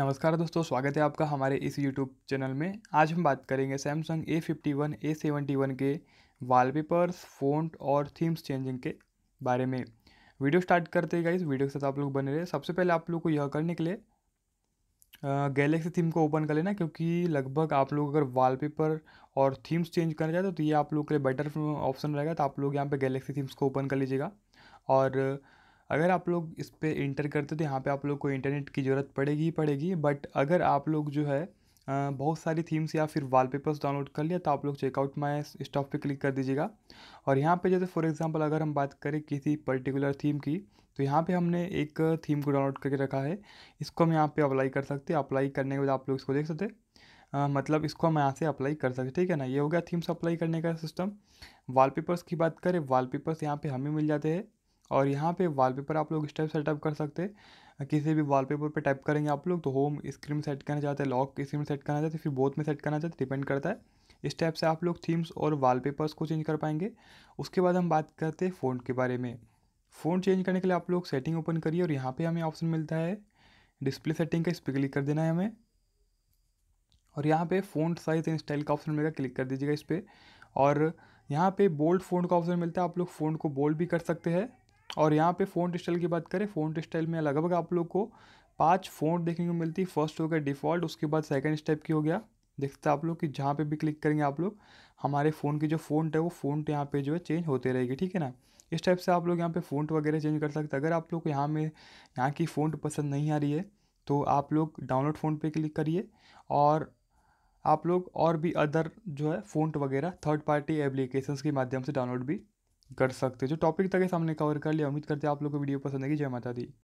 नमस्कार दोस्तों स्वागत है आपका हमारे इस यूट्यूब चैनल में आज हम बात करेंगे Samsung A fifty one A seventy one के वालपेपर्स फ़ॉन्ट और थीम्स चेंजिंग के बारे में वीडियो स्टार्ट करते हैं इस वीडियो के साथ आप लोग बने रहे सबसे पहले आप लोग को यह करने के लिए गैलेक्सी थीम को ओपन कर लेना क्योंकि लगभग आप लोग अगर वालपेपर और थीम्स चेंज करना चाहते तो ये आप लोग के लिए बेटर ऑप्शन रहेगा तो आप लोग यहाँ पर गैलेक्सी थीम्स को ओपन कर लीजिएगा और अगर आप लोग इस पर इंटर करते तो यहाँ पे आप लोग को इंटरनेट की ज़रूरत पड़ेगी ही पड़ेगी बट अगर आप लोग जो है बहुत सारी थीम्स या फिर वॉलपेपर्स डाउनलोड कर लिया तो आप लोग चेकआउट माय स्टॉप पे क्लिक कर दीजिएगा और यहाँ पे जैसे फॉर एग्जांपल अगर हम बात करें किसी पर्टिकुलर थीम की तो यहाँ पे हमने एक थीम को डाउनलोड करके रखा है इसको हम यहाँ पे अप्लाई कर सकते हैं अप्लाई करने के बाद आप लोग इसको देख सकते आ, मतलब इसको हम यहाँ से अप्लाई कर सकते ठीक है ना ये हो गया थीम्स अप्लाई करने का सिस्टम वॉलपेपर्स की बात करें वॉलपेपर्स यहाँ पे हमें मिल जाते हैं और यहाँ पे वॉलपेपर आप लोग स्टेप सेटअप कर सकते हैं किसी भी वॉलपेपर पे टाइप करेंगे आप लोग तो होम स्क्रीन में सेट करना चाहते हैं लॉक स्क्रीन में सेट करना चाहते हैं फिर बोथ में सेट करना चाहते हैं डिपेंड करता है इस टाइप से आप लोग थीम्स और वॉलपेपर्स को चेंज कर पाएंगे उसके बाद हम बात करते हैं फ़ोन के बारे में फ़ोन चेंज करने के लिए आप लोग सेटिंग ओपन करिए और यहाँ पर हमें ऑप्शन मिलता है डिस्प्ले सेटिंग का इस पर क्लिक कर देना है हमें और यहाँ पर फ़ोन साइज़ एंड स्टाइल का ऑप्शन मिलेगा क्लिक कर दीजिएगा इस पर और यहाँ पे बोल्ड फ़ोन का ऑप्शन मिलता है आप लोग फ़ोन को बोल्ड भी कर सकते हैं और यहाँ पे फ़ोन स्टाइल की बात करें फ़ोन स्टाइल में लगभग आप लोग को पांच फ़ोन देखने को मिलती है फर्स्ट हो गया डिफ़ॉल्ट उसके बाद सेकंड स्टेप की हो गया देखते आप लोग कि जहाँ पे भी क्लिक करेंगे आप लोग हमारे फ़ोन की जो फ़ोन है वो फ़ोन यहाँ पे जो है चेंज होते रहेगी ठीक है ना इस टाइप से आप लोग यहाँ पे फ़ोन वगैरह चेंज कर सकते अगर आप लोग को यहाँ में यहाँ की फ़ोन पसंद नहीं आ रही है तो आप लोग डाउनलोड फ़ोन पर क्लिक करिए और आप लोग और भी अदर जो है फ़ोन वगैरह थर्ड पार्टी एप्लीकेशंस के माध्यम से डाउनलोड भी कर सकते जो टॉपिक तक सामने कवर कर लिया उम्मीद करते हैं आप लोग को वीडियो पसंद आएगी जय माता दी